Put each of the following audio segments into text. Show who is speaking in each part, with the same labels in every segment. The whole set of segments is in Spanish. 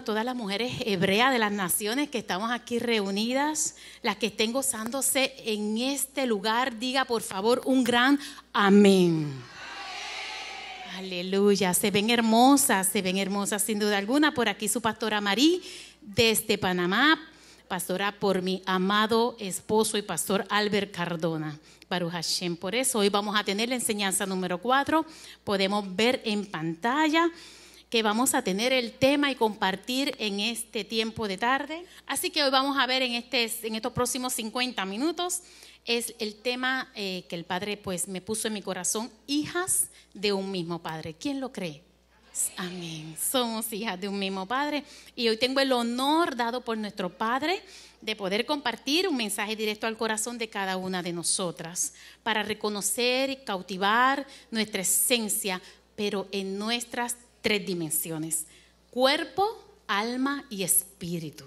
Speaker 1: a todas las mujeres hebreas de las naciones que estamos aquí reunidas, las que estén gozándose en este lugar. Diga por favor un gran amén. Aleluya, se ven hermosas, se ven hermosas sin duda alguna. Por aquí su pastora Marí desde Panamá, pastora por mi amado esposo y pastor Albert Cardona. Baruch por eso hoy vamos a tener la enseñanza número 4, podemos ver en pantalla que vamos a tener el tema y compartir en este tiempo de tarde. Así que hoy vamos a ver en, este, estos próximos 50 minutos es el tema eh, que el Padre pues me puso en mi corazón, hijas de un mismo Padre. ¿Quién lo cree? Amén. Somos hijas de un mismo Padre. Y hoy tengo el honor dado por nuestro Padre de poder compartir un mensaje directo al corazón de cada una de nosotras para reconocer y cautivar nuestra esencia, pero en nuestras tres dimensiones, cuerpo, alma y espíritu.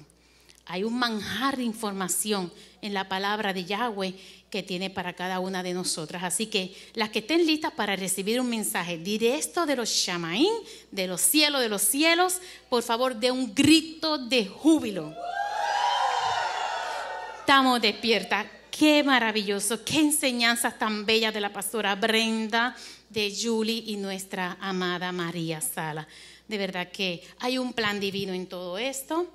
Speaker 1: Hay un manjar de información en la palabra de Yahweh que tiene para cada una de nosotras. Así que las que estén listas para recibir un mensaje directo de los Shamaín, de los cielos, de los cielos, por favor, de un grito de júbilo. Estamos despiertas. Qué maravilloso, qué enseñanzas tan bellas de la pastora Brenda, de Julie y nuestra amada María Sala. De verdad que hay un plan divino en todo esto.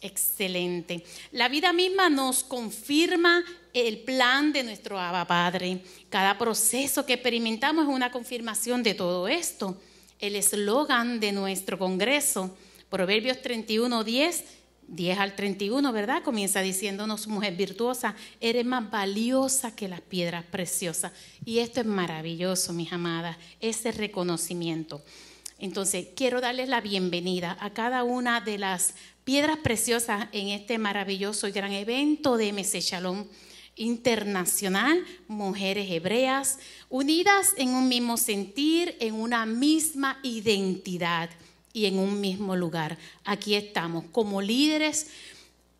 Speaker 1: Excelente. La vida misma nos confirma el plan de nuestro Abba Padre. Cada proceso que experimentamos es una confirmación de todo esto. El eslogan de nuestro Congreso, Proverbios 31, 10, 10 al 31, ¿verdad? Comienza diciéndonos, mujer virtuosa, eres más valiosa que las piedras preciosas. Y esto es maravilloso, mis amadas, ese reconocimiento. Entonces, quiero darles la bienvenida a cada una de las piedras preciosas en este maravilloso y gran evento de MC Shalom Internacional, Mujeres Hebreas, unidas en un mismo sentir, en una misma identidad y en un mismo lugar. Aquí estamos como líderes,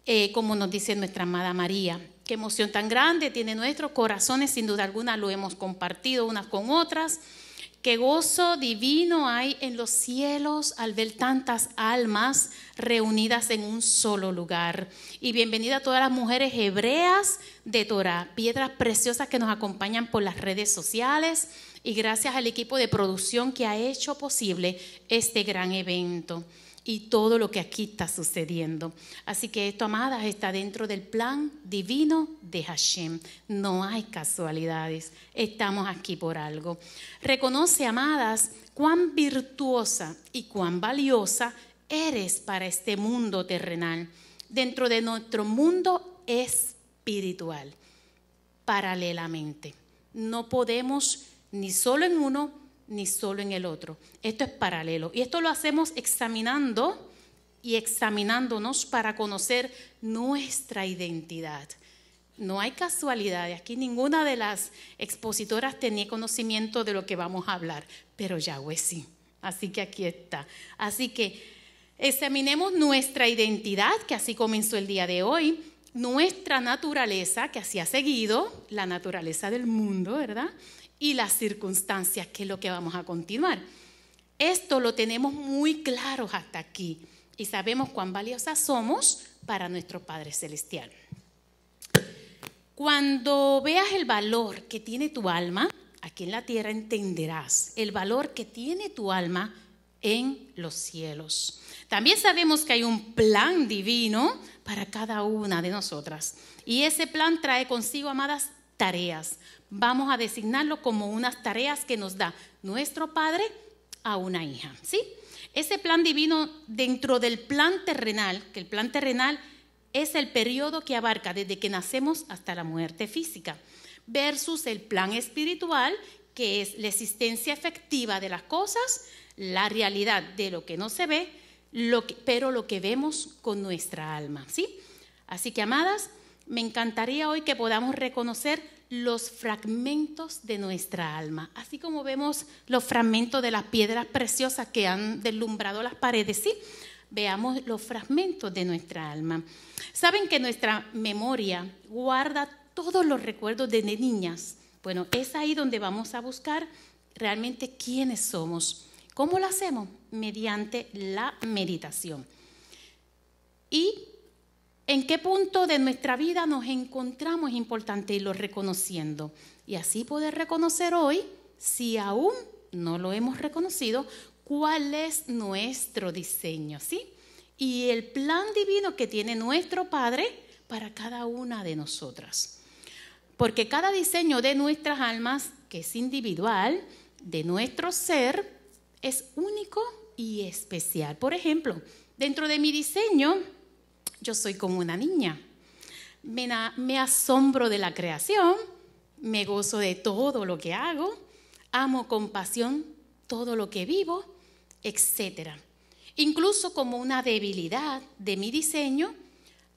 Speaker 1: eh, como nos dice nuestra amada María. Qué emoción tan grande tiene nuestros corazones, sin duda alguna lo hemos compartido unas con otras. Qué gozo divino hay en los cielos al ver tantas almas reunidas en un solo lugar. Y bienvenida a todas las mujeres hebreas de Torah, piedras preciosas que nos acompañan por las redes sociales y gracias al equipo de producción que ha hecho posible este gran evento y todo lo que aquí está sucediendo. Así que esto, amadas, está dentro del plan divino de Hashem. No hay casualidades. Estamos aquí por algo. Reconoce, amadas, cuán virtuosa y cuán valiosa eres para este mundo terrenal, dentro de nuestro mundo espiritual, paralelamente. No podemos ni solo en uno ni solo en el otro. Esto es paralelo. Y esto lo hacemos examinando y examinándonos para conocer nuestra identidad. No hay casualidad. Aquí ninguna de las expositoras tenía conocimiento de lo que vamos a hablar, pero Yahweh sí. Así que aquí está. Así que examinemos nuestra identidad, que así comenzó el día de hoy, nuestra naturaleza, que así ha seguido, la naturaleza del mundo, ¿verdad? y las circunstancias, que es lo que vamos a continuar. Esto lo tenemos muy claro hasta aquí y sabemos cuán valiosas somos para nuestro Padre Celestial. Cuando veas el valor que tiene tu alma, aquí en la tierra entenderás el valor que tiene tu alma en los cielos. También sabemos que hay un plan divino para cada una de nosotras. Y ese plan trae consigo, amadas, tareas, vamos a designarlo como unas tareas que nos da nuestro padre a una hija, ¿sí? Ese plan divino dentro del plan terrenal, que el plan terrenal es el periodo que abarca desde que nacemos hasta la muerte física, versus el plan espiritual, que es la existencia efectiva de las cosas, la realidad de lo que no se ve, pero lo que vemos con nuestra alma, ¿sí? Así que, amadas, me encantaría hoy que podamos reconocer los fragmentos de nuestra alma. Así como vemos los fragmentos de las piedras preciosas que han deslumbrado las paredes, sí, veamos los fragmentos de nuestra alma. Saben que nuestra memoria guarda todos los recuerdos de niñas. Bueno, es ahí donde vamos a buscar realmente quiénes somos. ¿Cómo lo hacemos? Mediante la meditación. Y en qué punto de nuestra vida nos encontramos es importante irlo reconociendo. Y así poder reconocer hoy, si aún no lo hemos reconocido, cuál es nuestro diseño, ¿sí? Y el plan divino que tiene nuestro Padre para cada una de nosotras. Porque cada diseño de nuestras almas, que es individual, de nuestro ser, es único y especial. Por ejemplo, dentro de mi diseño yo soy como una niña. Me, asombro de la creación, me gozo de todo lo que hago, amo con pasión todo lo que vivo, etc. Incluso como una debilidad de mi diseño,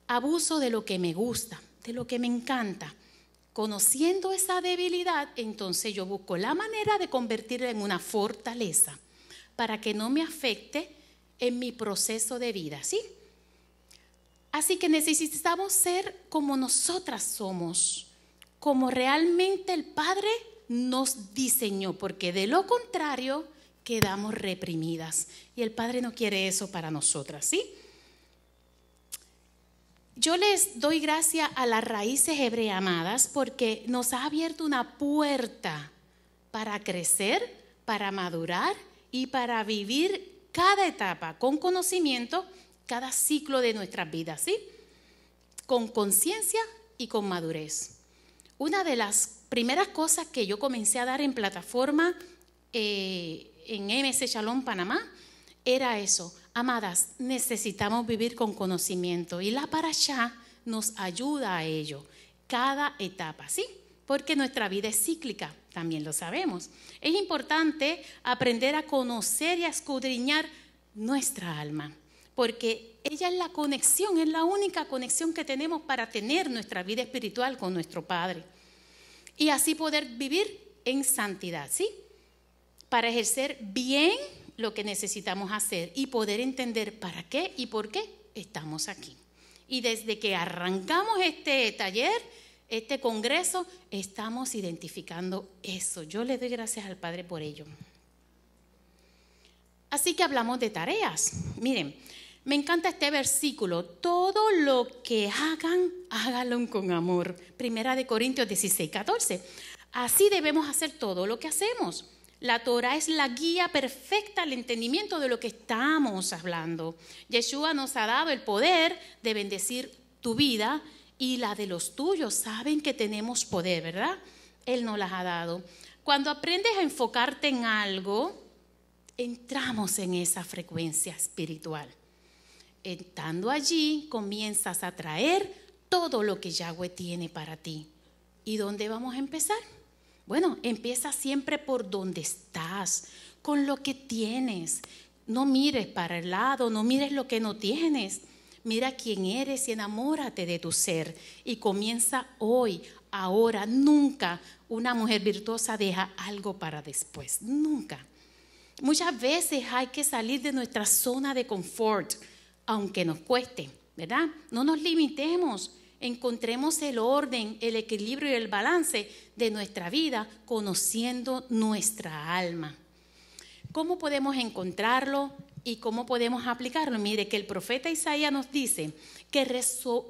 Speaker 1: abuso de lo que me gusta, de lo que me encanta. Conociendo esa debilidad, entonces yo busco la manera de convertirla en una fortaleza para que no me afecte en mi proceso de vida, ¿sí? Así que necesitamos ser como nosotras somos, como realmente el Padre nos diseñó, porque de lo contrario quedamos reprimidas. Y el Padre no quiere eso para nosotras, ¿sí? Yo les doy gracias a las raíces hebreamadas porque nos ha abierto una puerta para crecer, para madurar y para vivir cada etapa con conocimiento cada ciclo de nuestras vidas, ¿sí? Con conciencia y con madurez. Una de las primeras cosas que yo comencé a dar en plataforma eh, en MS Shalom Panamá era eso. Amadas, necesitamos vivir con conocimiento y la parasha nos ayuda a ello. Cada etapa, ¿sí? Porque nuestra vida es cíclica, también lo sabemos. Es importante aprender a conocer y a escudriñar nuestra alma porque ella es la conexión, es la única conexión que tenemos para tener nuestra vida espiritual con nuestro Padre y así poder vivir en santidad, ¿sí? Para ejercer bien lo que necesitamos hacer y poder entender para qué y por qué estamos aquí. Y desde que arrancamos este taller, este congreso, estamos identificando eso. Yo le doy gracias al Padre por ello. Así que hablamos de tareas. Miren, me encanta este versículo. Todo lo que hagan, hágalo con amor. Primera de Corintios 16, 14. Así debemos hacer todo lo que hacemos. La Torah es la guía perfecta al entendimiento de lo que estamos hablando. Yeshua nos ha dado el poder de bendecir tu vida y la de los tuyos. Saben que tenemos poder, ¿verdad? Él nos las ha dado. Cuando aprendes a enfocarte en algo, entramos en esa frecuencia espiritual. Estando allí, comienzas a traer todo lo que Yahweh tiene para ti. ¿Y dónde vamos a empezar? Bueno, empieza siempre por donde estás, con lo que tienes. No mires para el lado, no mires lo que no tienes. Mira quién eres y enamórate de tu ser. Y comienza hoy, ahora, nunca. Una mujer virtuosa deja algo para después, nunca. Muchas veces hay que salir de nuestra zona de confort aunque nos cueste, ¿verdad? No nos limitemos, encontremos el orden, el equilibrio y el balance de nuestra vida conociendo nuestra alma. ¿Cómo podemos encontrarlo y cómo podemos aplicarlo? Mire que el profeta Isaías nos dice que,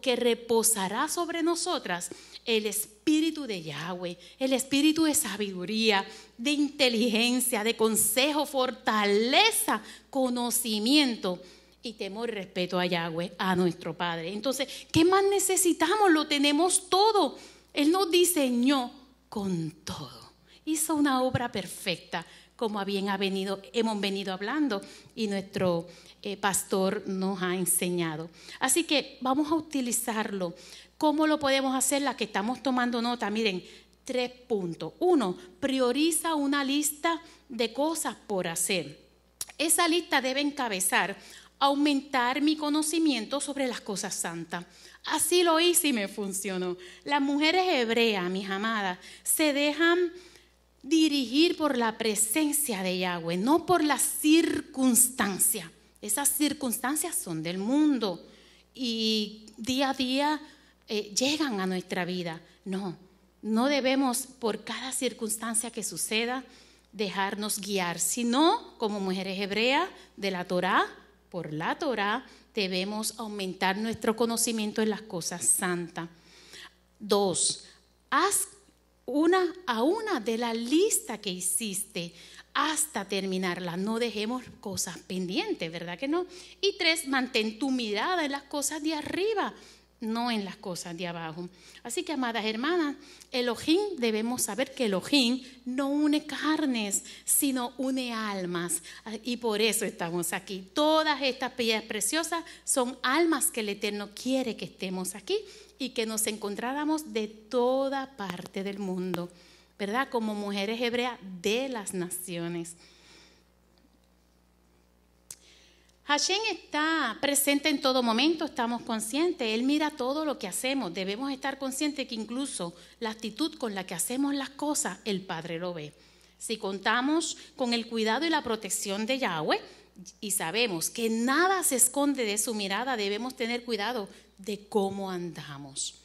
Speaker 1: que reposará sobre nosotras el espíritu de Yahweh, el espíritu de sabiduría, de inteligencia, de consejo, fortaleza, conocimiento y temor y respeto a Yahweh, a nuestro Padre. Entonces, ¿qué más necesitamos? Lo tenemos todo. Él nos diseñó con todo. Hizo una obra perfecta, como bien ha venido, hemos venido hablando y nuestro eh, pastor nos ha enseñado. Así que vamos a utilizarlo. ¿Cómo lo podemos hacer? La que estamos tomando nota, miren, tres puntos. Uno, prioriza una lista de cosas por hacer. Esa lista debe encabezar aumentar mi conocimiento sobre las cosas santas. Así lo hice y me funcionó. Las mujeres hebreas, mis amadas, se dejan dirigir por la presencia de Yahweh, no por las circunstancias. Esas circunstancias son del mundo y día a día eh, llegan a nuestra vida. No, no debemos por cada circunstancia que suceda dejarnos guiar, sino como mujeres hebreas de la Torá, por la Torah debemos aumentar nuestro conocimiento en las cosas santas. Dos, haz una a una de la lista que hiciste hasta terminarla. No dejemos cosas pendientes, ¿verdad que no? Y tres, mantén tu mirada en las cosas de arriba, no en las cosas de abajo. Así que, amadas hermanas, Elohim, debemos saber que Elohim no une carnes, sino une almas. Y por eso estamos aquí. Todas estas piedras preciosas son almas que el Eterno quiere que estemos aquí y que nos encontráramos de toda parte del mundo, ¿verdad? Como mujeres hebreas de las naciones. Hashem está presente en todo momento, estamos conscientes, Él mira todo lo que hacemos, debemos estar conscientes que incluso la actitud con la que hacemos las cosas, el Padre lo ve. Si contamos con el cuidado y la protección de Yahweh y sabemos que nada se esconde de su mirada, debemos tener cuidado de cómo andamos.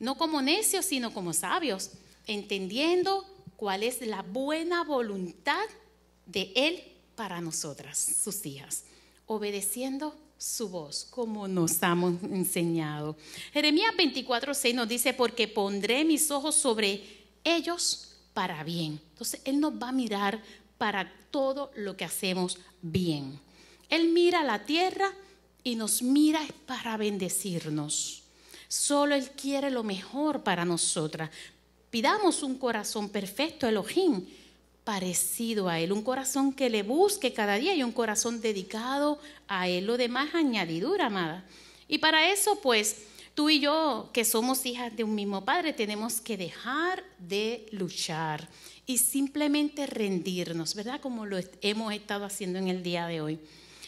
Speaker 1: No como necios, sino como sabios, entendiendo cuál es la buena voluntad de Él para nosotras, sus hijas obedeciendo su voz, como nos hemos enseñado. Jeremías 24.6 nos dice, porque pondré mis ojos sobre ellos para bien. Entonces, Él nos va a mirar para todo lo que hacemos bien. Él mira la tierra y nos mira para bendecirnos. Solo Él quiere lo mejor para nosotras. Pidamos un corazón perfecto, Elohim, parecido a Él, un corazón que le busque cada día y un corazón dedicado a Él. Lo demás añadidura, amada. Y para eso, pues, tú y yo, que somos hijas de un mismo Padre, tenemos que dejar de luchar y simplemente rendirnos, ¿verdad? Como lo hemos estado haciendo en el día de hoy.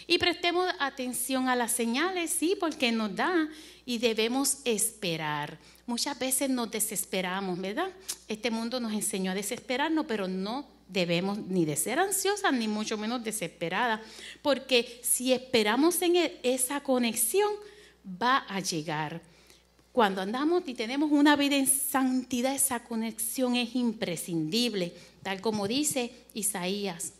Speaker 1: Y prestemos atención a las señales, sí, porque nos da y debemos esperar. Muchas veces nos desesperamos, ¿verdad? Este mundo nos enseñó a desesperarnos, pero no debemos ni de ser ansiosas ni mucho menos desesperadas, porque si esperamos en e, esa conexión, va a llegar. Cuando andamos y tenemos una vida en santidad, esa conexión es imprescindible, tal como dice Isaías.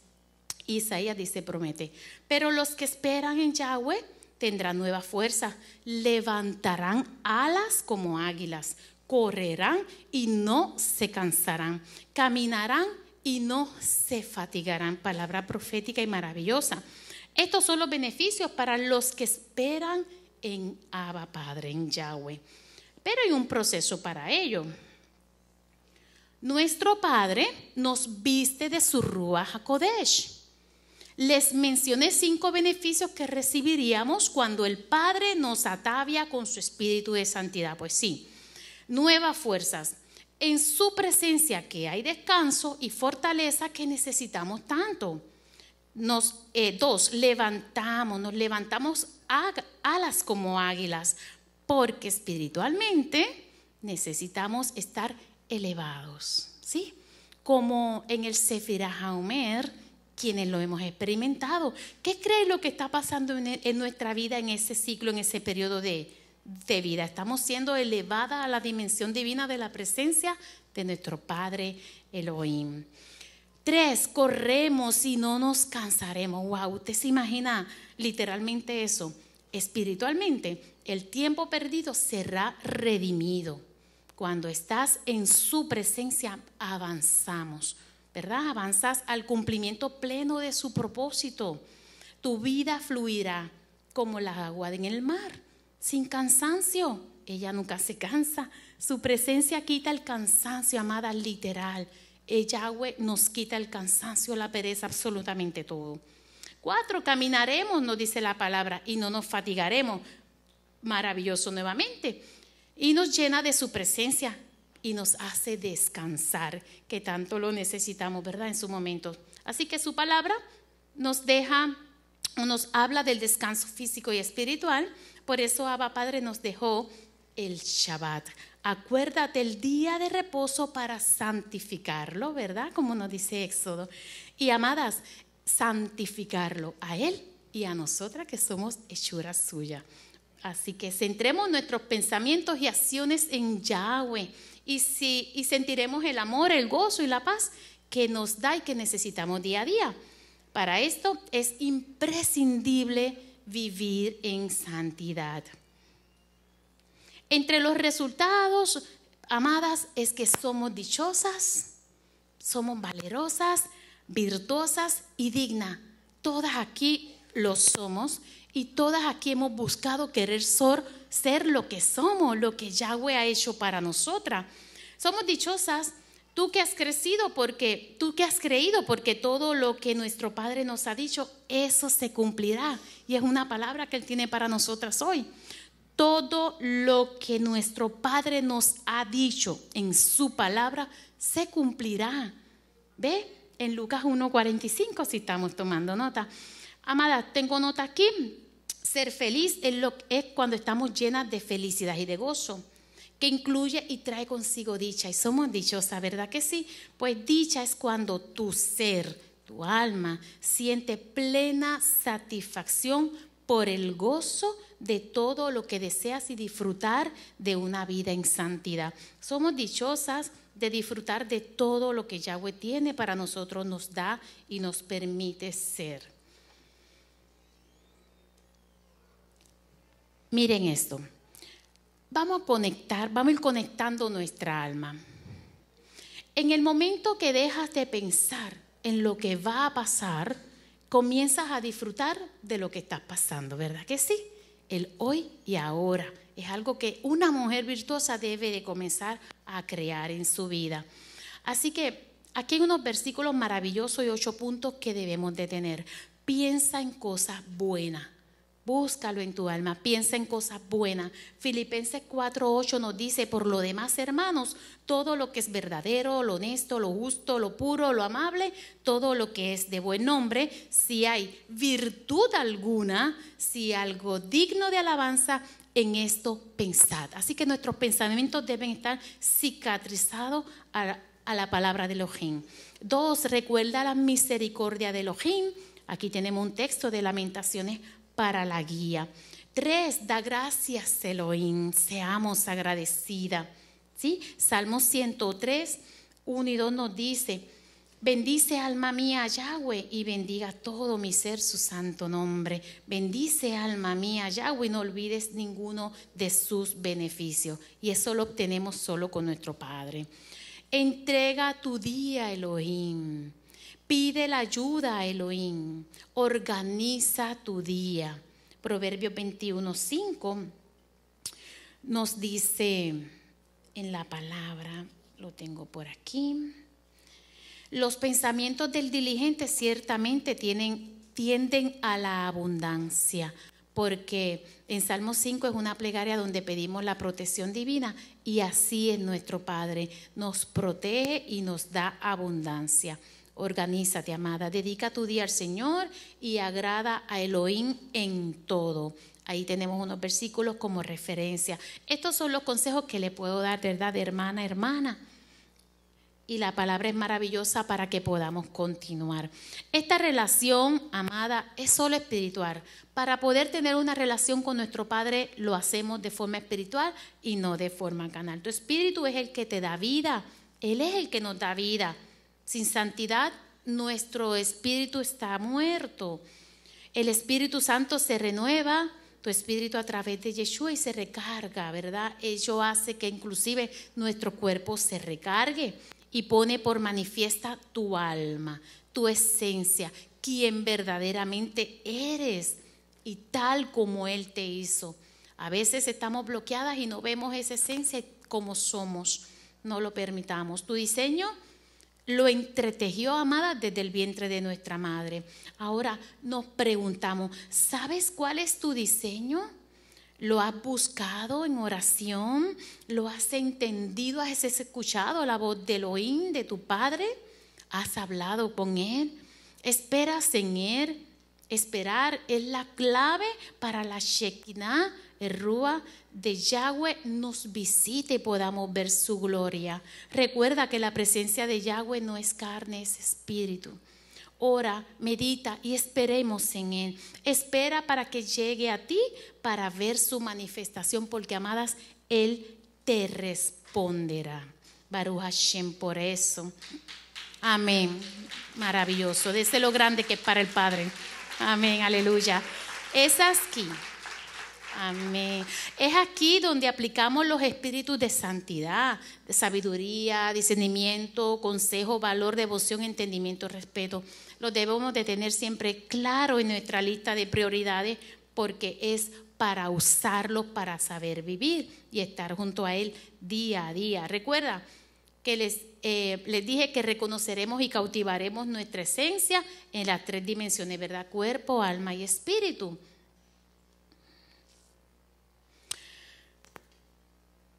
Speaker 1: Isaías dice, promete, pero los que esperan en Yahweh tendrán nueva fuerza, levantarán alas como águilas, correrán y no se cansarán, caminarán y no se fatigarán. Palabra profética y maravillosa. Estos son los beneficios para los que esperan en Abba Padre, en Yahweh. Pero hay un proceso para ello. Nuestro Padre nos viste de su Ruach HaKodesh. Les mencioné cinco beneficios que recibiríamos cuando el Padre nos atavia con su espíritu de santidad. Pues sí, nuevas fuerzas, en su presencia que hay descanso y fortaleza que necesitamos tanto. Nos, eh, dos, levantamos, nos levantamos alas como águilas, porque espiritualmente necesitamos estar elevados, ¿sí? Como en el Sefirah Haomer, quienes lo hemos experimentado. ¿Qué crees lo que está pasando en, e-, en nuestra vida en ese ciclo, en ese periodo de, de vida. Estamos siendo elevadas a la dimensión divina de la presencia de nuestro Padre Elohim. Tres, corremos y no nos cansaremos. Wow, usted se imagina literalmente eso. Espiritualmente, el tiempo perdido será redimido. Cuando estás en su presencia, avanzamos, ¿verdad? Avanzas al cumplimiento pleno de su propósito. Tu vida fluirá como la agua en el mar sin cansancio. Ella nunca se cansa. Su presencia quita el cansancio, amada, literal. El Yahweh nos quita el cansancio, la pereza, absolutamente todo. Cuatro, caminaremos, nos dice la palabra, y no nos fatigaremos. Maravilloso nuevamente. Y nos llena de su presencia y nos hace descansar, que tanto lo necesitamos, ¿verdad? En su momento. Así que su palabra nos deja, nos habla del descanso físico y espiritual, por eso Abba Padre nos dejó el Shabbat. Acuérdate el día de reposo para santificarlo, ¿verdad? Como nos dice Éxodo. Y amadas, santificarlo a Él y a nosotras que somos hechura suya. Así que centremos nuestros pensamientos y acciones en Yahweh y, si, y sentiremos el amor, el gozo y la paz que nos da y que necesitamos día a día. Para esto es imprescindible vivir en santidad. Entre los resultados, amadas, es que somos dichosas, somos valerosas, virtuosas y dignas. Todas aquí lo somos y todas aquí hemos buscado querer ser, lo que somos, lo que Yahweh ha hecho para nosotras. Somos dichosas Tú que has crecido porque, tú que has creído porque todo lo que nuestro Padre nos ha dicho, eso se cumplirá. Y es una palabra que Él tiene para nosotras hoy. Todo lo que nuestro Padre nos ha dicho en su palabra, se cumplirá. ¿Ve? En Lucas 1.45 si estamos tomando nota. Amada, tengo nota aquí. Ser feliz lo, es cuando estamos llenas de felicidad y de gozo que incluye y trae consigo dicha. Y somos dichosas, ¿verdad que sí? Pues dicha es cuando tu ser, tu alma, siente plena satisfacción por el gozo de todo lo que deseas y disfrutar de una vida en santidad. Somos dichosas de disfrutar de todo lo que Yahweh tiene para nosotros, nos da y nos permite ser. Miren esto, Vamos a conectar, vamos a ir conectando nuestra alma. En el momento que dejas de pensar en lo que va a pasar, comienzas a disfrutar de lo que estás pasando, ¿verdad que sí? El hoy y ahora es algo que una mujer virtuosa debe de comenzar a crear en su vida. Así que aquí hay unos versículos maravillosos y ocho puntos que debemos de tener. Piensa en cosas buenas Búscalo en tu alma, piensa en cosas buenas. Filipenses 4:8 nos dice, por lo demás, hermanos, todo lo que es verdadero, lo honesto, lo justo, lo puro, lo amable, todo lo que es de buen nombre, si hay virtud alguna, si algo digno de alabanza, en esto pensad. Así que nuestros pensamientos deben estar cicatrizados a, la palabra de Elohim. Dos, recuerda la misericordia de Elohim. Aquí tenemos un texto de Lamentaciones para la guía. Tres, da gracias Elohim, seamos agradecida. ¿Sí? Salmo 103, 1 y 2 nos dice, bendice alma mía Yahweh y bendiga todo mi ser su santo nombre. Bendice alma mía Yahweh no olvides ninguno de sus beneficios. Y eso lo obtenemos solo con nuestro Padre. Entrega tu día, Elohim. Pide la ayuda a Elohim. Organiza tu día. Proverbios 5 nos dice en la palabra, lo tengo por aquí, los pensamientos del diligente ciertamente tienen, tienden a la abundancia, porque en Salmo 5 es una plegaria donde pedimos la protección divina y así es nuestro Padre, nos protege y nos da abundancia. Organízate, amada. Dedica tu día al Señor y agrada a Elohim en todo. Ahí tenemos unos versículos como referencia. Estos son los consejos que le puedo dar, ¿verdad, hermana, hermana? Y la palabra es maravillosa para que podamos continuar. Esta relación, amada, es solo espiritual. Para poder tener una relación con nuestro Padre, lo hacemos de forma espiritual y no de forma canal. Tu espíritu es el que te da vida. Él es el que nos da vida. Sin santidad nuestro espíritu está muerto. El Espíritu Santo se renueva, tu espíritu a través de Yeshua y se recarga, ¿verdad? Ello hace que inclusive nuestro cuerpo se recargue y pone por manifiesta tu alma, tu esencia, quien verdaderamente eres y tal como Él te hizo. A veces estamos bloqueadas y no vemos esa esencia como somos. No lo permitamos. Tu diseño lo entretejió, amada, desde el vientre de nuestra madre. Ahora nos preguntamos, ¿sabes cuál es tu diseño? ¿Lo has buscado en oración? ¿Lo has entendido? ¿Has escuchado la voz de Elohim, de tu Padre? ¿Has hablado con Él? ¿Esperas en Él? Esperar es la clave para la Shekinah, el Rúa de Yahweh nos visite y podamos ver su gloria. Recuerda que la presencia de Yahweh no es carne, es espíritu. Ora, medita y esperemos en Él. Espera para que llegue a ti para ver su manifestación, porque amadas, Él te responderá. Baruch Hashem por eso. Amén. Maravilloso. Desde lo grande que es para el Padre. Amén, aleluya. Es aquí. Amén. Es aquí donde aplicamos los espíritus de santidad, de sabiduría, discernimiento, consejo, valor, devoción, entendimiento, respeto. Lo debemos de tener siempre claro en nuestra lista de prioridades porque es para usarlo, para saber vivir y estar junto a Él día a día. Recuerda, que les, eh, les dije que reconoceremos y cautivaremos nuestra esencia en las tres dimensiones, ¿verdad? Cuerpo, alma y espíritu.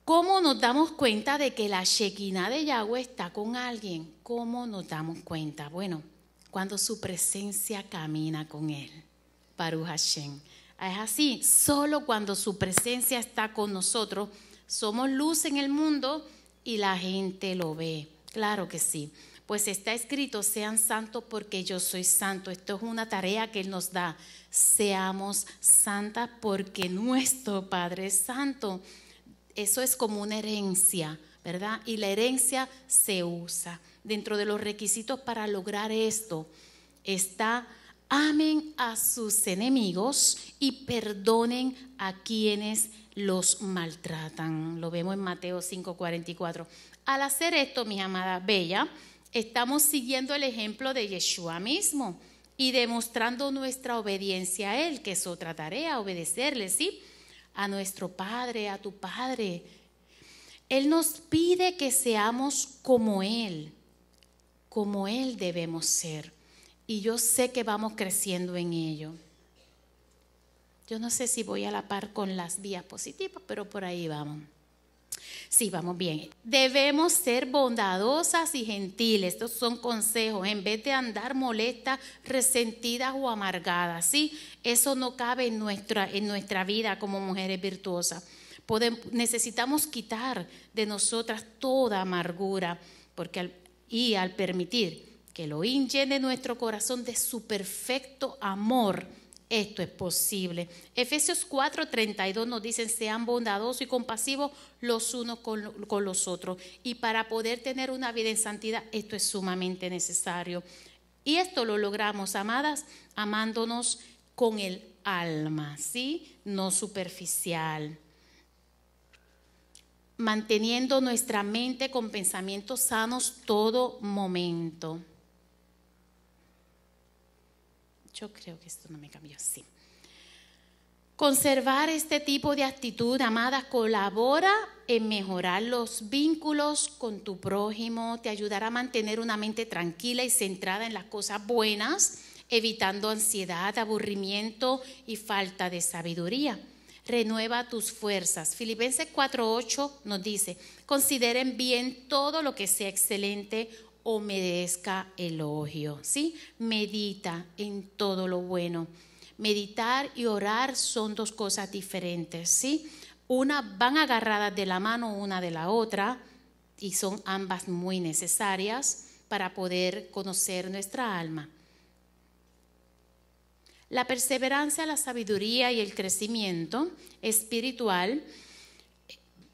Speaker 1: ¿Cómo nos damos cuenta de que la Shekinah de Yahweh está con alguien? ¿Cómo nos damos cuenta? Bueno, cuando su presencia camina con él. Baruch Hashem. Es así, solo cuando su presencia está con nosotros, somos luz en el mundo y la gente lo ve. Claro que sí. Pues está escrito, sean santos porque yo soy santo. Esto es una tarea que Él nos da. Seamos santas porque nuestro Padre es santo. Eso es como una herencia, ¿verdad? Y la herencia se usa. Dentro de los requisitos para lograr esto está, amen a sus enemigos y perdonen a quienes los maltratan. Lo vemos en Mateo 5:44. Al hacer esto, mi amada Bella, estamos siguiendo el ejemplo de Yeshua mismo y demostrando nuestra obediencia a Él, que es otra tarea, obedecerle, ¿sí? A nuestro Padre, a tu Padre. Él nos pide que seamos como Él, como Él debemos ser. Y yo sé que vamos creciendo en ello. Yo no sé si voy a la par con las vías positivas, pero por ahí vamos. Sí, vamos bien. Debemos ser bondadosas y gentiles. Estos son consejos. En vez de andar molestas, resentidas o amargadas. ¿sí? Eso no cabe en nuestra, en nuestra vida como mujeres virtuosas. necesitamos quitar de nosotras toda amargura. Porque y al permitir que lo llene nuestro corazón de su perfecto amor, esto es posible. Efesios 4:32 nos dicen, sean bondadosos y compasivos los unos con, con, los otros. Y para poder tener una vida en santidad, esto es sumamente necesario. Y esto lo logramos, amadas, amándonos con el alma, ¿sí? No superficial. Manteniendo nuestra mente con pensamientos sanos todo momento. Yo creo que esto no me cambió, así. Conservar este tipo de actitud, amada, colabora en mejorar los vínculos con tu prójimo, te ayudará a mantener una mente tranquila y centrada en las cosas buenas, evitando ansiedad, aburrimiento y falta de sabiduría. Renueva tus fuerzas. Filipenses 4:8 nos dice, consideren bien todo lo que sea excelente o merezca elogio, ¿sí? Medita en todo lo bueno. Meditar y orar son dos cosas diferentes, ¿sí? Una van agarradas de la mano una de la otra y son ambas muy necesarias para poder conocer nuestra alma. La perseverancia, la sabiduría y el crecimiento espiritual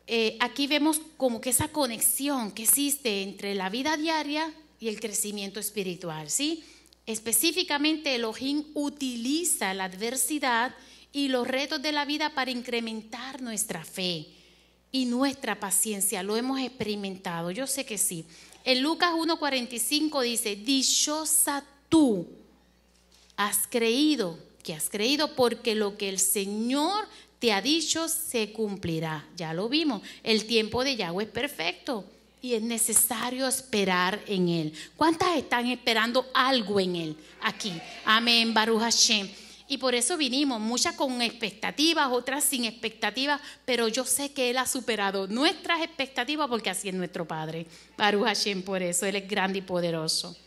Speaker 1: eh, aquí vemos como que esa conexión que existe entre la vida diaria y el crecimiento espiritual, ¿sí? Específicamente Elohim utiliza la adversidad y los retos de la vida para incrementar nuestra fe y nuestra paciencia. Lo hemos experimentado, yo sé que sí. En Lucas 1.45 dice, dichosa tú, has creído, que has creído, porque lo que el Señor te ha dicho, se cumplirá. Ya lo vimos, el tiempo de Yahweh es perfecto y es necesario esperar en Él. ¿Cuántas están esperando algo en Él aquí? Amén, Baruch Hashem. Y por eso vinimos, muchas con expectativas, otras sin expectativas, pero yo sé que Él ha superado nuestras expectativas porque así es nuestro Padre. Baruch Hashem, por eso Él es grande y poderoso.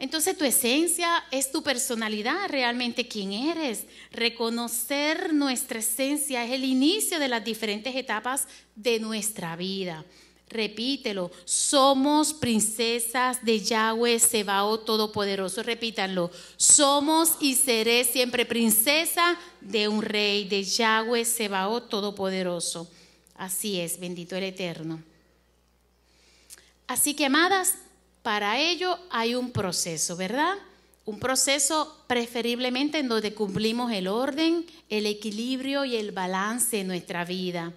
Speaker 1: Entonces tu esencia es tu personalidad, realmente quién eres. Reconocer nuestra esencia es el inicio de las diferentes etapas de nuestra vida. Repítelo, somos princesas de Yahweh Sebao Todopoderoso. Repítanlo, somos y seré siempre princesa de un rey, de Yahweh Sebao Todopoderoso. Así es, bendito el Eterno. Así que, amadas, para ello hay un proceso, ¿verdad? Un proceso preferiblemente en donde cumplimos el orden, el equilibrio y el balance en nuestra vida.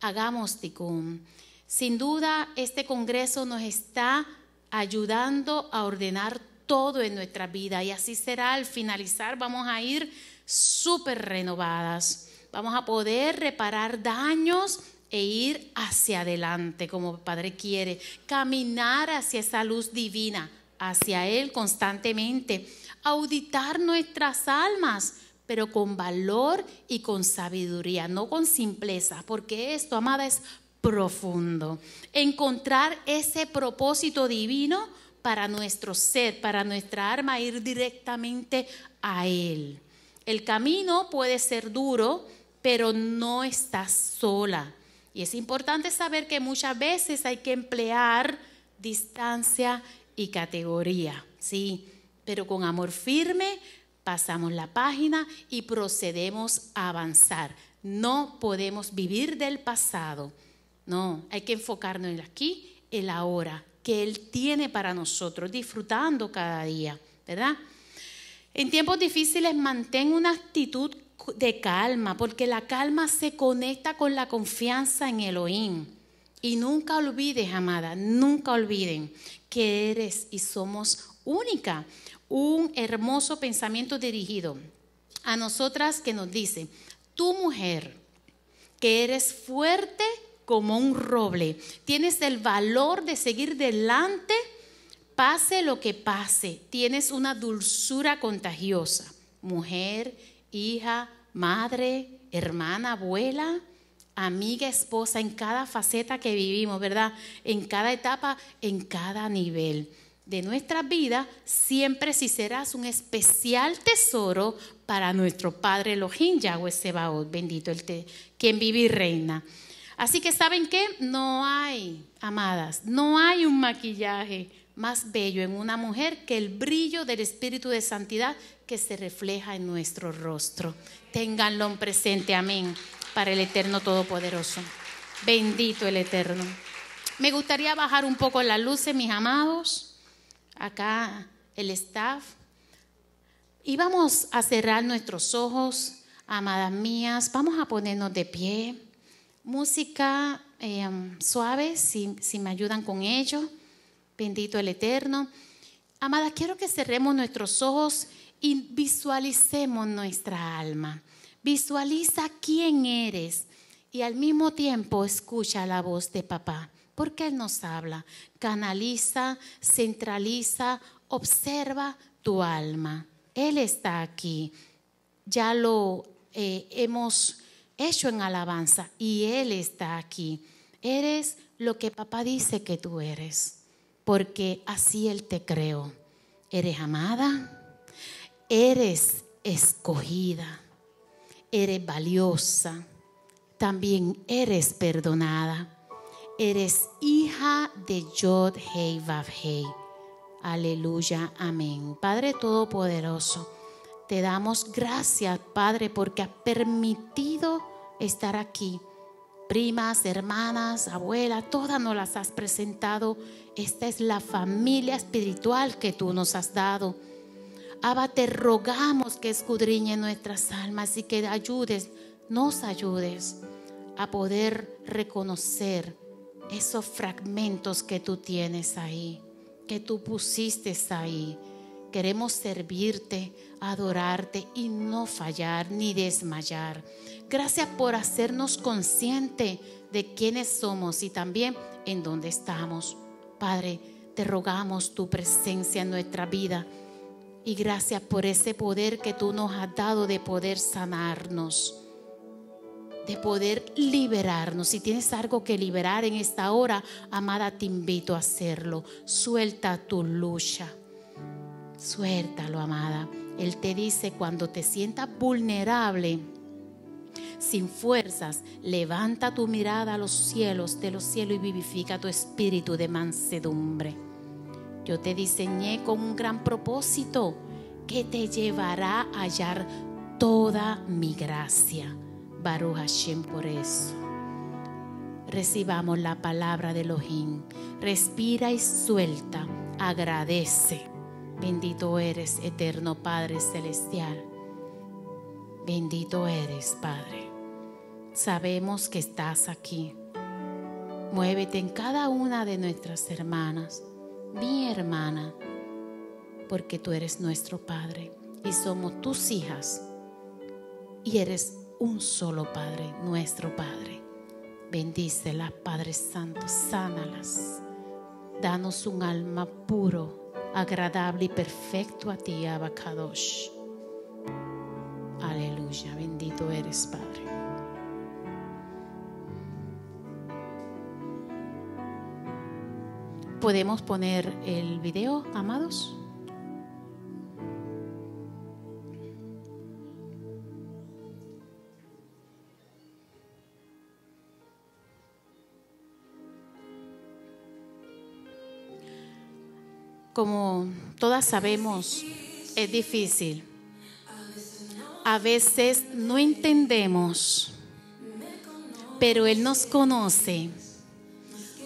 Speaker 1: Hagamos ticún. Sin duda, este Congreso nos está ayudando a ordenar todo en nuestra vida y así será al finalizar. Vamos a ir súper renovadas. Vamos a poder reparar daños e ir hacia adelante como Padre quiere, caminar hacia esa luz divina, hacia Él constantemente, auditar nuestras almas, pero con valor y con sabiduría, no con simpleza, porque esto, amada, es profundo. Encontrar ese propósito divino para nuestro ser, para nuestra alma, ir directamente a Él. El camino puede ser duro, pero no estás sola y es importante saber que muchas veces hay que emplear distancia y categoría, ¿sí? Pero con amor firme pasamos la página y procedemos a avanzar. No podemos vivir del pasado. No, hay que enfocarnos en aquí, el ahora, que Él tiene para nosotros, disfrutando cada día, ¿verdad? En tiempos difíciles mantén una actitud de calma, porque la calma se conecta con la confianza en Elohim. Y nunca olvides, amada, nunca olviden que eres y somos única. Un hermoso pensamiento dirigido a nosotras que nos dice, tu mujer, que eres fuerte como un roble, tienes el valor de seguir delante, pase lo que pase, tienes una dulzura contagiosa. Mujer, hija, madre, hermana, abuela, amiga, esposa, en cada faceta que vivimos, ¿verdad? En cada etapa, en cada nivel de nuestra vida siempre si serás un especial tesoro para nuestro Padre Elohim Yahweh Sebaot, bendito el te, quien vive y reina. Así que saben qué, no hay, amadas, no hay un maquillaje más bello en una mujer que el brillo del Espíritu de Santidad que se refleja en nuestro rostro. Ténganlo presente, amén, para el Eterno Todopoderoso. Bendito el Eterno. Me gustaría bajar un poco las luces, eh, mis amados. Acá el staff. Y vamos a cerrar nuestros ojos, amadas mías. Vamos a ponernos de pie. Música eh, suave, si me ayudan con ello. Bendito el Eterno. Amada, quiero que cerremos nuestros ojos y visualicemos nuestra alma. Visualiza quién eres y al mismo tiempo escucha la voz de papá, porque Él nos habla. Canaliza, centraliza, observa tu alma. Él está aquí. Ya lo eh, hemos hecho en alabanza y Él está aquí. Eres lo que papá dice que tú eres porque así Él te creó. Eres amada, eres escogida, eres valiosa, también eres perdonada, eres hija de Yod Hei Vav Hei. Aleluya, amén. Padre Todopoderoso, te damos gracias, Padre, porque has permitido estar aquí primas, hermanas, abuelas todas nos las has presentado. Esta es la familia espiritual que tú nos has dado. Abba, te rogamos que escudriñe nuestras almas y que ayudes, nos ayudes a poder reconocer esos fragmentos que tú tienes ahí, que tú pusiste ahí. Queremos servirte, adorarte y no fallar ni desmayar. Gracias por hacernos consciente de quiénes somos y también en dónde estamos. Padre, te rogamos tu presencia en nuestra vida y gracias por ese poder que tú nos has dado de poder sanarnos, de poder liberarnos. Si tienes algo que liberar en esta hora, amada, te invito a hacerlo. Suelta tu lucha. Suéltalo, amada. Él te dice cuando te sientas vulnerable sin fuerzas, levanta tu mirada a los cielos, de los cielos y vivifica tu espíritu de mansedumbre. Yo te diseñé con un gran propósito que te llevará a hallar toda mi gracia. Baruch Hashem por eso. Recibamos la palabra de Elohim. Respira y suelta. Agradece. Bendito eres, eterno Padre Celestial. Bendito eres, Padre. Sabemos que estás aquí. Muévete en cada una de nuestras hermanas, mi hermana, porque tú eres nuestro Padre y somos tus hijas y eres un solo Padre, nuestro Padre. Bendícelas, Padre Santo, sánalas. Danos un alma puro, agradable y perfecto a ti, Abacadosh tú eres, Padre. ¿Podemos poner el video, amados? Como todas sabemos, es difícil a veces no entendemos, pero Él nos conoce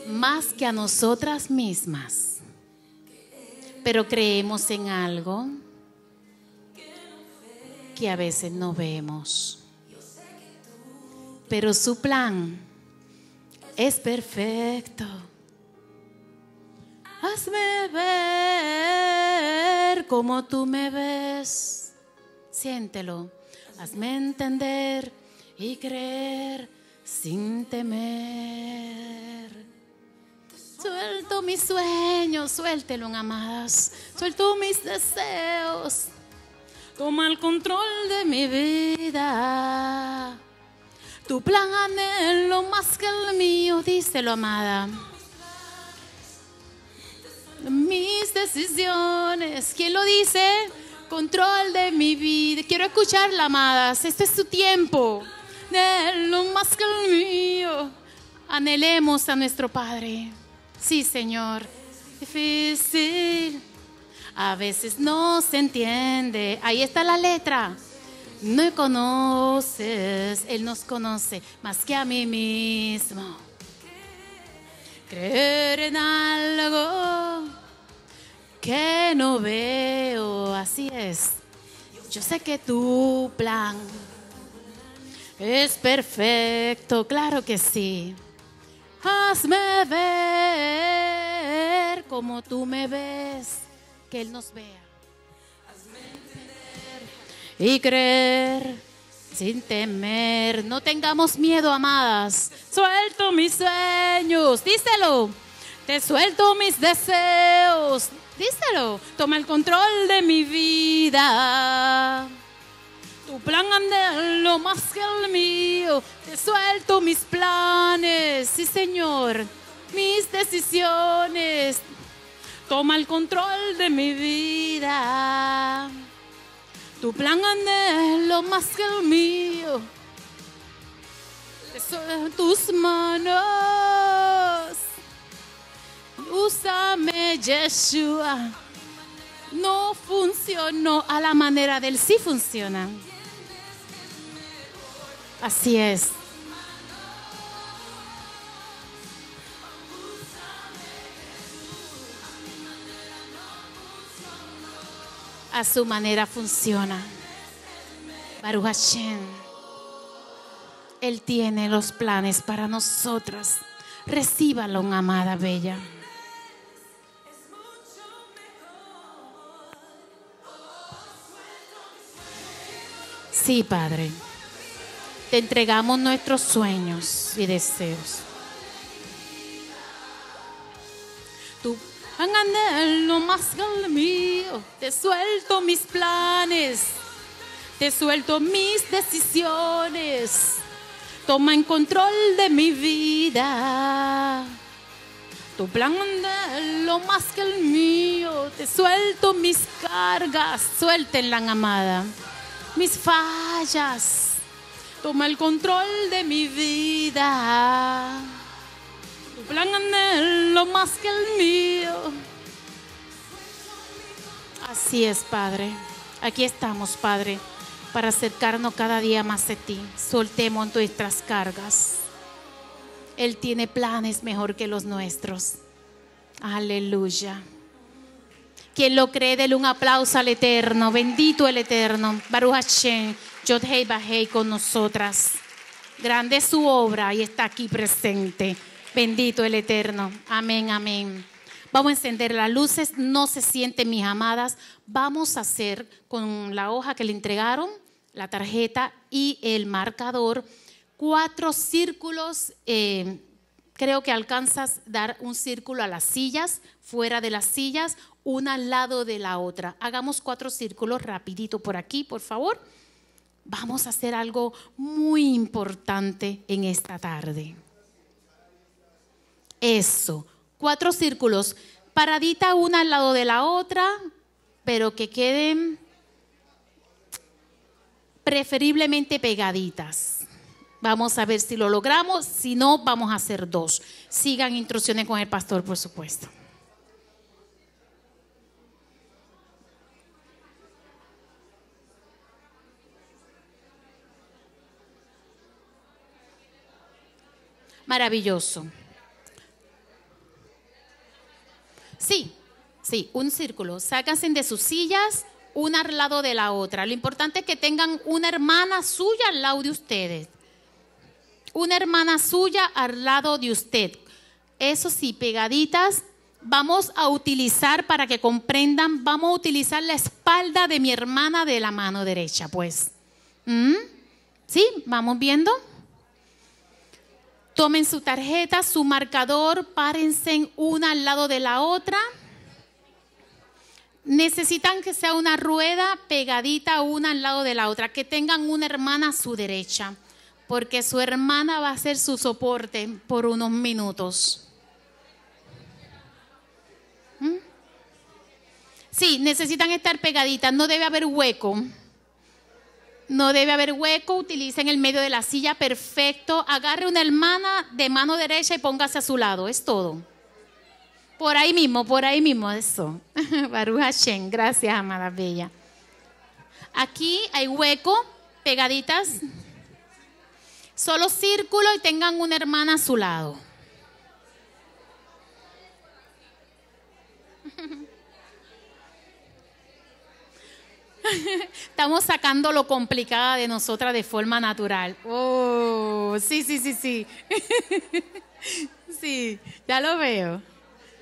Speaker 1: más que a nosotras mismas. Pero creemos en algo que a veces no vemos. Pero su plan es perfecto. Hazme ver como tú me ves siéntelo. Hazme entender y creer sin temer. Suelto mis sueños, suéltelo amadas. Suelto mis deseos. Toma el control de mi vida. Tu plan anhelo más que el mío, díselo, amada. Mis decisiones, ¿quién lo dice? control de mi vida. Quiero escucharla, amadas. Este es su tiempo. lo más que el mío. Anhelemos a nuestro Padre. Sí, Señor. Difícil. A veces no se entiende. Ahí está la letra. No conoces, Él nos conoce más que a mí mismo. Creer en algo que no veo. Así es. Yo sé que tu plan es perfecto, claro que sí. Hazme ver como tú me ves, que Él nos vea. Y creer sin temer. No tengamos miedo, amadas. Suelto mis sueños, díselo. Te suelto mis deseos. Díselo. Toma el control de mi vida. Tu plan lo más que el mío. Te suelto mis planes. Sí, Señor. Mis decisiones. Toma el control de mi vida. Tu plan lo más que el mío. Te suelto tus manos. Úsame. Yeshua no funcionó a la manera del sí funciona. Así es. A su manera funciona. Baruch Él tiene los planes para nosotras. Recíbalo, amada bella. Sí, Padre. Te entregamos nuestros sueños y deseos. Tu anhelo más que el mío. Te suelto mis planes. Te suelto mis decisiones. Toma en control de mi vida. Tu plan lo más que el mío. Te suelto mis cargas. Suéltenla, amada mis fallas. Toma el control de mi vida. Tu plan anhelo más que el mío. Así es, Padre. Aquí estamos, Padre, para acercarnos cada día más a ti. Soltemos nuestras cargas. Él tiene planes mejor que los nuestros. Aleluya. Quien lo cree, dele un aplauso al Eterno. Bendito el Eterno. Baruch Hashem, Yod-Hei-Bahei con nosotras. Grande su obra y está aquí presente. Bendito el Eterno. Amén, amén. Vamos a encender las luces. No se sienten, mis amadas. Vamos a hacer con la hoja que le entregaron, la tarjeta y el marcador, cuatro círculos. Eh, creo que alcanzas dar un círculo a las sillas, fuera de las sillas, una al lado de la otra. Hagamos cuatro círculos rapidito por aquí, por favor. Vamos a hacer algo muy importante en esta tarde. Eso, cuatro círculos, paradita una al lado de la otra, pero que queden preferiblemente pegaditas. Vamos a ver si lo logramos, si no, vamos a hacer dos. Sigan instrucciones con el pastor, por supuesto. maravilloso. Sí, sí, un círculo. Sácanse de sus sillas una al lado de la otra. Lo importante es que tengan una hermana suya al lado de ustedes. Una hermana suya al lado de usted. Eso sí, pegaditas, vamos a utilizar para que comprendan, vamos a utilizar la espalda de mi hermana de la mano derecha, pues. ¿Mm? ¿Sí? ¿Vamos viendo? Tomen su tarjeta, su marcador, párense una al lado de la otra. Necesitan que sea una rueda pegadita una al lado de la otra, que tengan una hermana a su derecha, porque su hermana va a ser su soporte por unos minutos. ¿Mm? Sí, necesitan estar pegaditas, no debe haber hueco. No debe haber hueco, utilicen el medio de la silla perfecto. Agarre una hermana de mano derecha y póngase a su lado, es todo. Por ahí mismo, por ahí mismo, eso. Baruja Hashem, gracias, amada bella. Aquí hay hueco, pegaditas. Solo círculo y tengan una hermana a su lado. Estamos sacando lo complicada de nosotras de forma natural. Oh, sí, sí, sí, sí. sí, ya lo veo.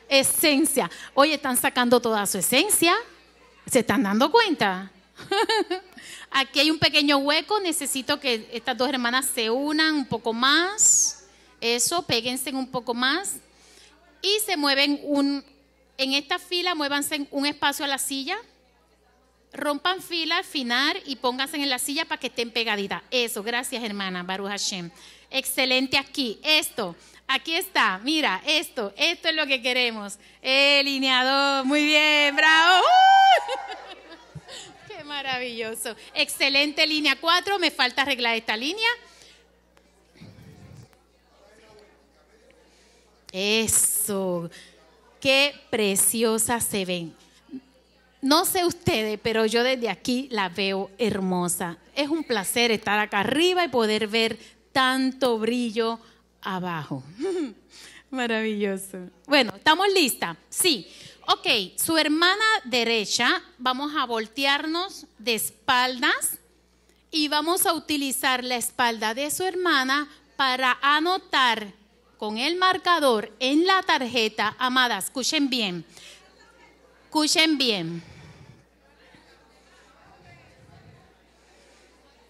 Speaker 1: Esencia. Hoy están sacando toda su esencia. ¿Se están dando cuenta? Aquí hay un pequeño hueco. Necesito que estas dos hermanas se unan un poco más. Eso, péguense un poco más. Y se mueven un. En esta fila, muévanse un espacio a la silla rompan fila al y pónganse en la silla para que estén pegaditas. Eso, gracias hermana Baruch Hashem. Excelente aquí. Esto, aquí está. Mira, esto, esto es lo que queremos. Elineador. muy bien, bravo. ¡Uh! Qué maravilloso. Excelente línea 4, me falta arreglar esta línea. Eso. Qué preciosa se ven. No sé ustedes, pero yo desde aquí la veo hermosa. Es un placer estar acá arriba y poder ver tanto brillo abajo. Maravilloso. Bueno, ¿estamos listas? Sí. Ok, su hermana derecha, vamos a voltearnos de espaldas y vamos a utilizar la espalda de su hermana para anotar con el marcador en la tarjeta, amada, escuchen bien, Escuchen bien.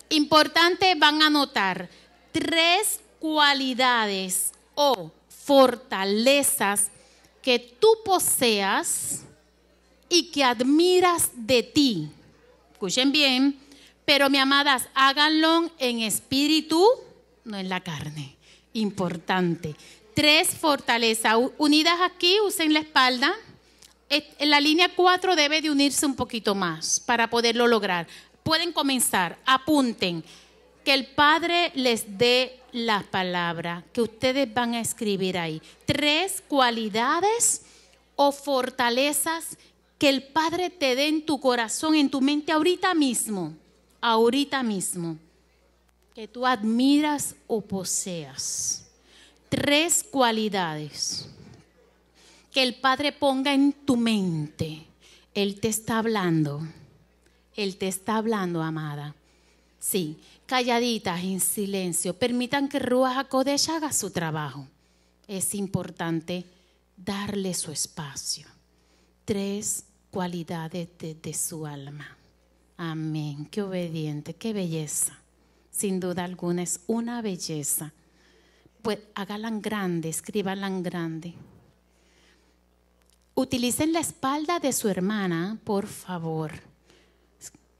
Speaker 1: Importante van a notar tres cualidades o fortalezas que tú poseas y que admiras de ti. Escuchen bien, pero mi amadas, háganlo en espíritu, no en la carne. Importante. Tres fortalezas unidas aquí, usen la espalda. Eh, la línea 4 debe de unirse un poquito más para poderlo lograr. Pueden comenzar, apunten, que el Padre les dé la palabra que ustedes van a escribir ahí. Tres cualidades o fortalezas que el Padre te dé en tu corazón, en tu mente ahorita mismo, ahorita mismo, que tú admiras o poseas. Tres cualidades que el Padre ponga en tu mente. Él te está hablando. Él te está hablando, amada. Sí, calladitas, en silencio. Permitan que Ruach Hakodesh haga su trabajo. Es importante darle su espacio. Tres cualidades de, su alma. Amén. Qué obediente, qué belleza. Sin duda alguna es una belleza. Pues hágalan grande, escríbanla grande utilicen la espalda de su hermana, por favor.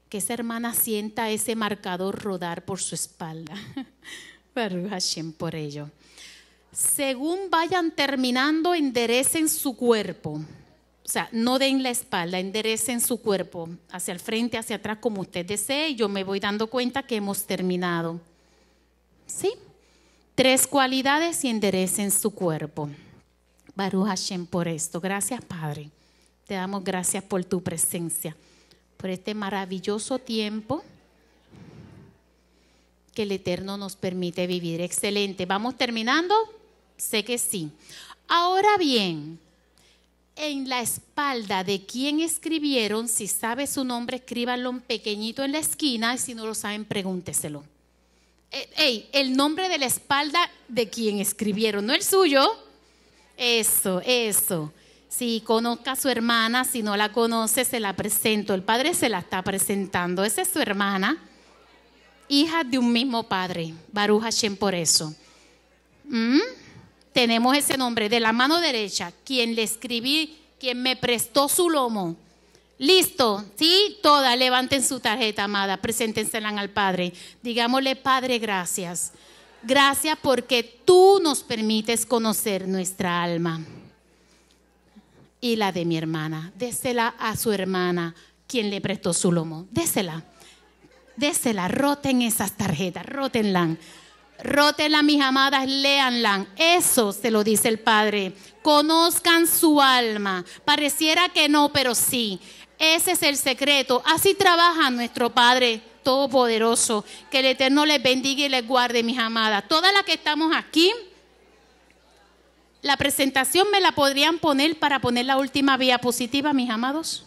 Speaker 1: Que esa hermana sienta ese marcador rodar por su espalda. por ello. Según vayan terminando, enderecen su cuerpo. O sea, no den la espalda, enderecen su cuerpo hacia el frente, hacia atrás, como usted desee. yo me voy dando cuenta que hemos terminado. ¿Sí? Tres cualidades y enderecen su cuerpo. Baruch Hashem por esto. Gracias, Padre. Te damos gracias por tu presencia, por este maravilloso tiempo que el Eterno nos permite vivir. Excelente. ¿Vamos terminando? Sé que sí. Ahora bien, en la espalda de quien escribieron, si sabe su nombre, escríbanlo pequeñito en la esquina y si no lo saben, pregúnteselo. Eh, Ey, el nombre de la espalda de quien escribieron, no el suyo. Eso, eso. Si conozca a su hermana, si no la conoce, se la presento. El padre se la está presentando. Esa es su hermana, hija de un mismo padre. Baruja Hashem por eso. ¿Mm? Tenemos ese nombre de la mano derecha, quien le escribí, quien me prestó su lomo. Listo, sí, todas levanten su tarjeta, amada, preséntensela al Padre. Digámosle, Padre, gracias. Gracias porque tú nos permites conocer nuestra alma y la de mi hermana. Désela a su hermana, quien le prestó su lomo. Désela. Désela. Roten esas tarjetas. Rótenla. Rótenla, mis amadas. Léanla. Eso se lo dice el Padre. Conozcan su alma. Pareciera que no, pero sí. Ese es el secreto. Así trabaja nuestro Padre. Todopoderoso. Que el Eterno les bendiga y les guarde, mis amadas. Todas las que estamos aquí, la presentación me la podrían poner para poner la última vía positiva, mis amados.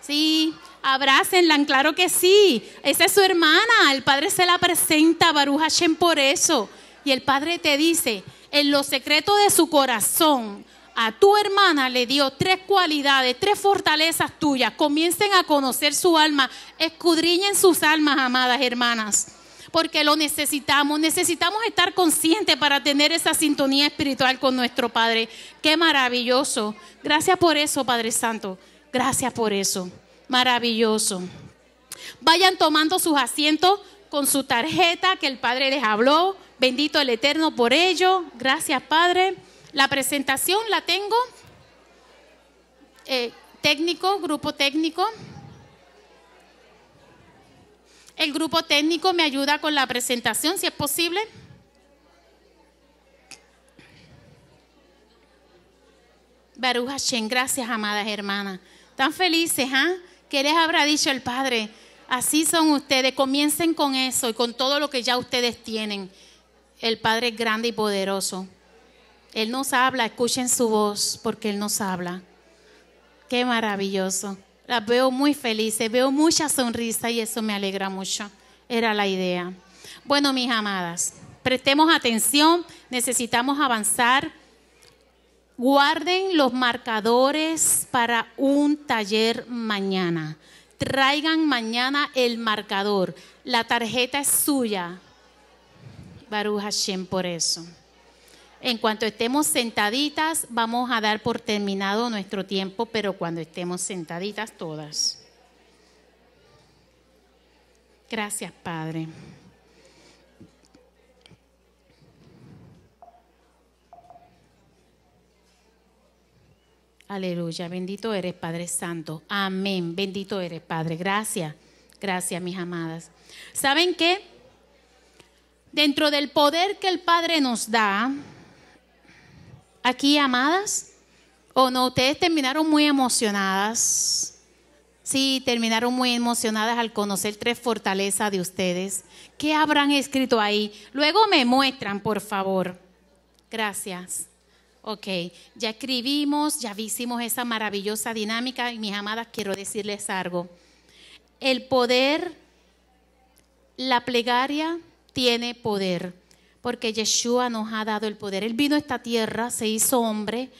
Speaker 1: Sí, abrácenla, claro que sí. Esa es su hermana. El Padre se la presenta, Baruch Hashem, por eso. Y el Padre te dice, en lo secreto de su corazón, a tu hermana le dio tres cualidades, tres fortalezas tuyas. Comiencen a conocer su alma, escudriñen sus almas, amadas hermanas, porque lo necesitamos. Necesitamos estar conscientes para tener esa sintonía espiritual con nuestro Padre. Qué maravilloso. Gracias por eso, Padre Santo. Gracias por eso. Maravilloso. Vayan tomando sus asientos con su tarjeta que el Padre les habló. Bendito el Eterno por ello. Gracias, Padre. La presentación la tengo. Eh, técnico, grupo técnico. El grupo técnico me ayuda con la presentación, si es posible. Baruch Hashem, gracias, amadas hermanas. Tan felices, ¿ah? ¿Qué les habrá dicho el Padre? Así son ustedes. Comiencen con eso y con todo lo que ya ustedes tienen. El Padre es grande y poderoso. Él nos habla, escuchen su voz porque Él nos habla. Qué maravilloso. Las veo muy felices, eh, veo mucha sonrisa y eso me alegra mucho. Era la idea. Bueno, mis amadas, prestemos atención, necesitamos avanzar. Guarden los marcadores para un taller mañana. Traigan mañana el marcador. La tarjeta es suya. Baruch Hashem por eso. En cuanto estemos sentaditas, vamos a dar por terminado nuestro tiempo, pero cuando estemos sentaditas todas. Gracias, Padre. Aleluya, bendito eres Padre Santo. Amén, bendito eres Padre. Gracias, gracias mis amadas. ¿Saben qué? Dentro del poder que el Padre nos da, aquí, amadas? ¿O no? Ustedes terminaron muy emocionadas. Sí, terminaron muy emocionadas al conocer tres fortalezas de ustedes. ¿Qué habrán escrito ahí? Luego me muestran, por favor. Gracias. Ok, ya escribimos, ya vimos esa maravillosa dinámica y mis amadas quiero decirles algo. El poder, la plegaria tiene poder porque Yeshua nos ha dado el poder. Él vino a esta tierra, se hizo hombre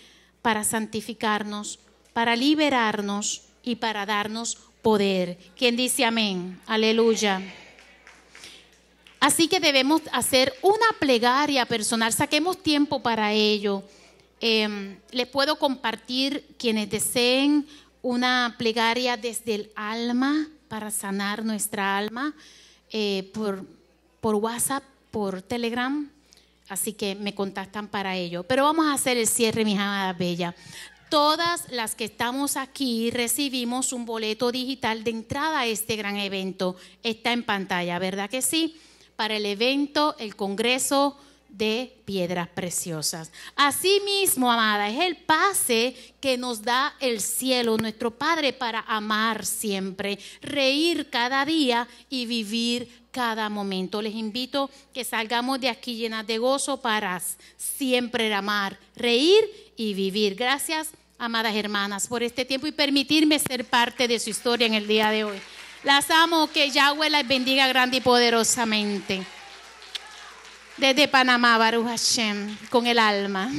Speaker 1: para santificarnos, para liberarnos y para darnos poder. ¿Quién dice amén? Aleluya. Así que debemos hacer una plegaria personal, saquemos tiempo para ello. Em, les puedo compartir quienes deseen una plegaria desde el alma para sanar nuestra alma eh, por, por WhatsApp por Telegram, así que me contactan para ello. Pero vamos a hacer el cierre, mis amadas bellas. Todas las que estamos aquí recibimos un boleto digital de entrada a este gran evento. Está en pantalla, ¿verdad que sí? Para el evento, el congreso de piedras preciosas. Asimismo, amada, es el pase que nos da el cielo, nuestro Padre, para amar siempre, reír cada día y vivir cada momento. Les invito que salgamos de aquí llenas de gozo para siempre amar, reír y vivir. Gracias, amadas hermanas, por este tiempo y permitirme ser parte de su historia en el día de hoy. Las amo, que Yahweh las bendiga grande y poderosamente. Desde Panamá, Baruch Hashem, con el alma.